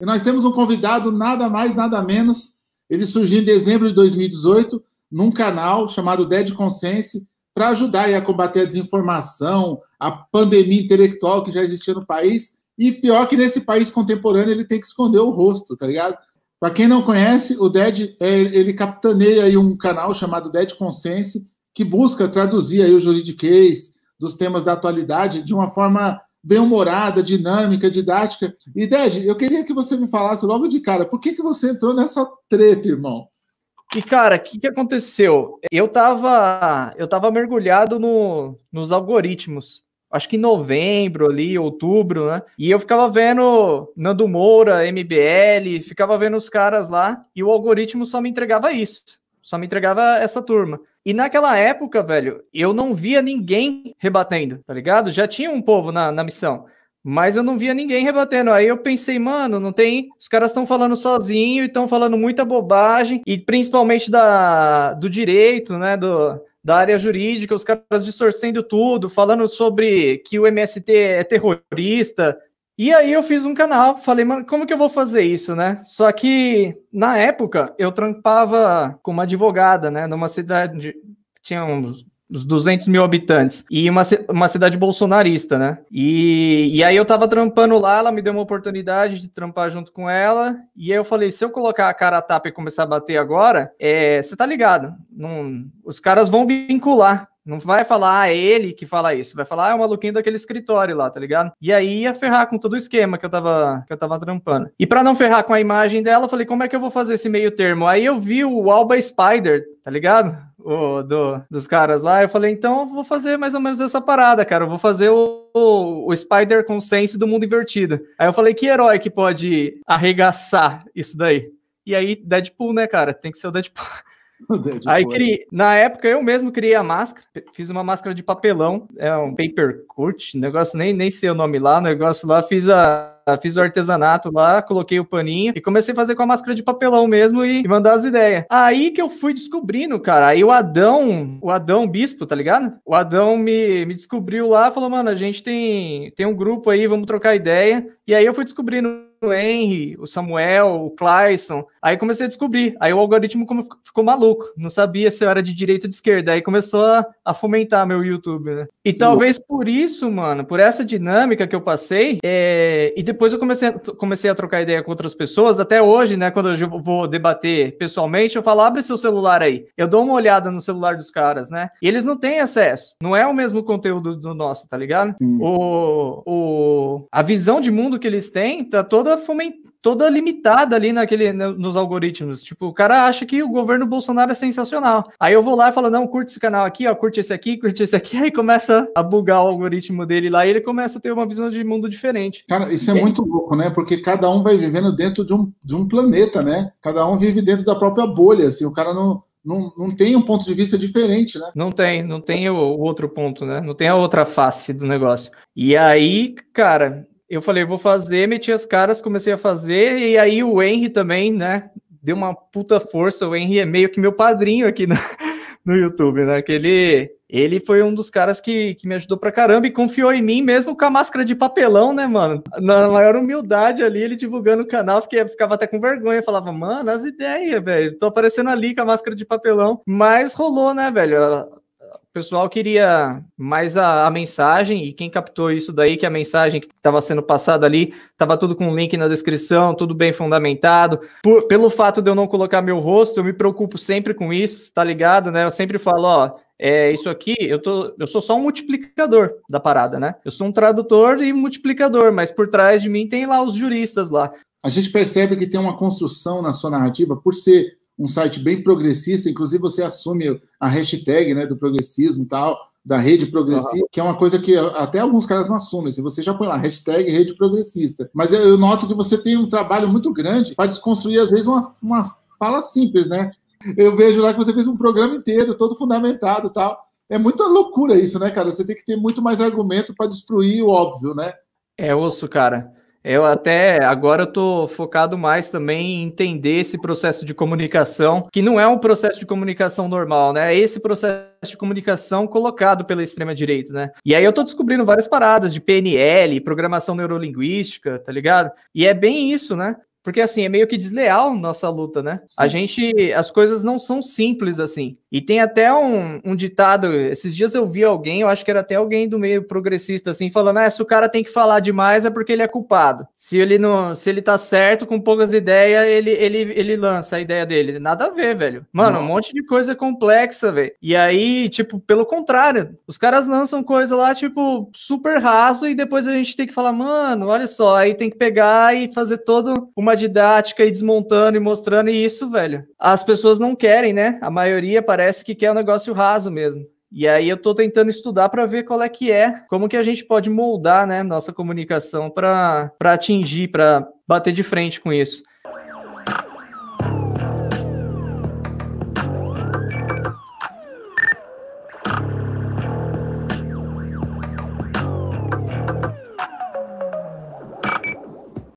E nós temos um convidado, nada mais, nada menos. Ele surgiu em dezembro de 2018 num canal chamado Dead Consciência para ajudar a combater a desinformação, a pandemia intelectual que já existia no país. E pior que nesse país contemporâneo ele tem que esconder o rosto, tá ligado? Para quem não conhece, o Dead é, ele capitaneia aí um canal chamado Dead Consciência que busca traduzir aí o juridiquês dos temas da atualidade de uma forma bem-humorada, dinâmica, didática. E, Ded, eu queria que você me falasse logo de cara, por que, que você entrou nessa treta, irmão? E, cara, o que, que aconteceu? Eu tava, eu tava mergulhado no, nos algoritmos. Acho que em novembro ali, outubro, né? E eu ficava vendo Nando Moura, MBL, ficava vendo os caras lá, e o algoritmo só me entregava isso. Só me entregava essa turma. E naquela época, velho, eu não via ninguém rebatendo, tá ligado? Já tinha um povo na, na missão. Mas eu não via ninguém rebatendo. Aí eu pensei, mano, não tem. Os caras estão falando sozinho e estão falando muita bobagem, e principalmente da, do direito, né? Do, da área jurídica, os caras distorcendo tudo, falando sobre que o MST é terrorista, e aí eu fiz um canal, falei, mano, como que eu vou fazer isso, né? Só que na época eu trampava com uma advogada, né? Numa cidade tinha uns, uns 200 mil habitantes e uma, uma cidade bolsonarista, né? E, e aí eu tava trampando lá, ela me deu uma oportunidade de trampar junto com ela e aí eu falei, se eu colocar a cara a tapa e começar a bater agora, é, você é, tá ligado? os caras vão vincular não vai falar ah, é ele que fala isso, vai falar ah, é o maluquinho daquele escritório lá, tá ligado? E aí ia ferrar com todo o esquema que eu tava, que eu tava trampando. E para não ferrar com a imagem dela, eu falei, como é que eu vou fazer esse meio termo? Aí eu vi o Alba Spider, tá ligado? O, do, dos caras lá, eu falei, então eu vou fazer mais ou menos essa parada, cara. Eu vou fazer o, o, o Spider Consenso do mundo invertido. Aí eu falei, que herói que pode arregaçar isso daí? E aí, Deadpool, né, cara? Tem que ser o Deadpool. Aí né? criei, na época eu mesmo criei a máscara, fiz uma máscara de papelão, é um paper cut, negócio nem, nem sei o nome lá, negócio lá, fiz a, fiz o artesanato lá, coloquei o paninho e comecei a fazer com a máscara de papelão mesmo e, e mandar as ideias. Aí que eu fui descobrindo, cara. Aí o Adão, o Adão Bispo, tá ligado? O Adão me, me descobriu lá, falou, mano, a gente tem, tem um grupo aí, vamos trocar ideia. E aí eu fui descobrindo Henry, o Samuel, o Clayson. Aí comecei a descobrir. Aí o algoritmo ficou maluco. Não sabia se eu era de direita ou de esquerda. Aí começou a, fomentar meu YouTube, né? E talvez por isso, mano, por essa dinâmica que eu passei, é... e depois eu comecei, comecei a trocar ideia com outras pessoas. Até hoje, né, quando eu vou debater pessoalmente, eu falo, abre seu celular aí. Eu dou uma olhada no celular dos caras, né? E eles não têm acesso. Não é o mesmo conteúdo do nosso, tá ligado? Sim. O, o a visão de mundo que eles têm tá toda toda limitada ali naquele nos algoritmos. Tipo, o cara acha que o governo Bolsonaro é sensacional. Aí eu vou lá e falo: "Não, curte esse canal aqui, ó, curte esse aqui, curte esse aqui". Aí começa a bugar o algoritmo dele lá e ele começa a ter uma visão de mundo diferente. Cara, isso é, é. muito louco, né? Porque cada um vai vivendo dentro de um, de um planeta, né? Cada um vive dentro da própria bolha, assim, o cara não não, não tem um ponto de vista diferente, né? Não tem, não tem o outro ponto, né? Não tem a outra face do negócio. E aí, cara, eu falei, vou fazer, meti as caras, comecei a fazer, e aí o Henry também, né? Deu uma puta força, o Henry é meio que meu padrinho aqui no, no YouTube, né? Que ele ele foi um dos caras que, que me ajudou pra caramba e confiou em mim, mesmo com a máscara de papelão, né, mano? Na maior humildade ali, ele divulgando o canal, fiquei, ficava até com vergonha, falava, mano, as ideias, velho, tô aparecendo ali com a máscara de papelão, mas rolou, né, velho? O pessoal queria mais a, a, mensagem e quem captou isso daí, que é a mensagem que estava sendo passada ali, estava tudo com link na descrição, tudo bem fundamentado. Por, pelo fato de eu não colocar meu rosto, eu me preocupo sempre com isso, tá ligado, né? Eu sempre falo, ó, é, isso aqui, eu, tô, eu sou só um multiplicador da parada, né? Eu sou um tradutor e multiplicador, mas por trás de mim tem lá os juristas lá. A gente percebe que tem uma construção na sua narrativa, por ser um site bem progressista, inclusive você assume a hashtag né, do progressismo e tal, da rede progressista, uhum. que é uma coisa que até alguns caras não assumem. Se assim, você já põe lá, hashtag rede progressista. Mas eu noto que você tem um trabalho muito grande para desconstruir, às vezes, uma, uma fala simples, né? eu vejo lá que você fez um programa inteiro, todo fundamentado tal. É muita loucura isso, né, cara? Você tem que ter muito mais argumento para destruir o óbvio, né? É osso, cara. Eu até agora estou focado mais também em entender esse processo de comunicação, que não é um processo de comunicação normal, né? É esse processo de comunicação colocado pela extrema direita, né? E aí eu estou descobrindo várias paradas de PNL, programação neurolinguística, tá ligado? E é bem isso, né? Porque assim, é meio que desleal nossa luta, né? Sim. A gente. As coisas não são simples assim. E tem até um, um, ditado. Esses dias eu vi alguém, eu acho que era até alguém do meio progressista, assim, falando: ah, se o cara tem que falar demais é porque ele é culpado. Se ele não. Se ele tá certo, com poucas ideias, ele, ele, ele lança a ideia dele. Nada a ver, velho. Mano, não. um monte de coisa complexa, velho. E aí, tipo, pelo contrário, os caras lançam coisa lá, tipo, super raso, e depois a gente tem que falar, mano, olha só, aí tem que pegar e fazer todo uma forma didática e desmontando e mostrando, e isso, velho. As pessoas não querem, né? A maioria parece que quer um negócio raso mesmo. E aí eu estou tentando estudar para ver qual é que é, como que a gente pode moldar, né, nossa comunicação para atingir, para bater de frente com isso.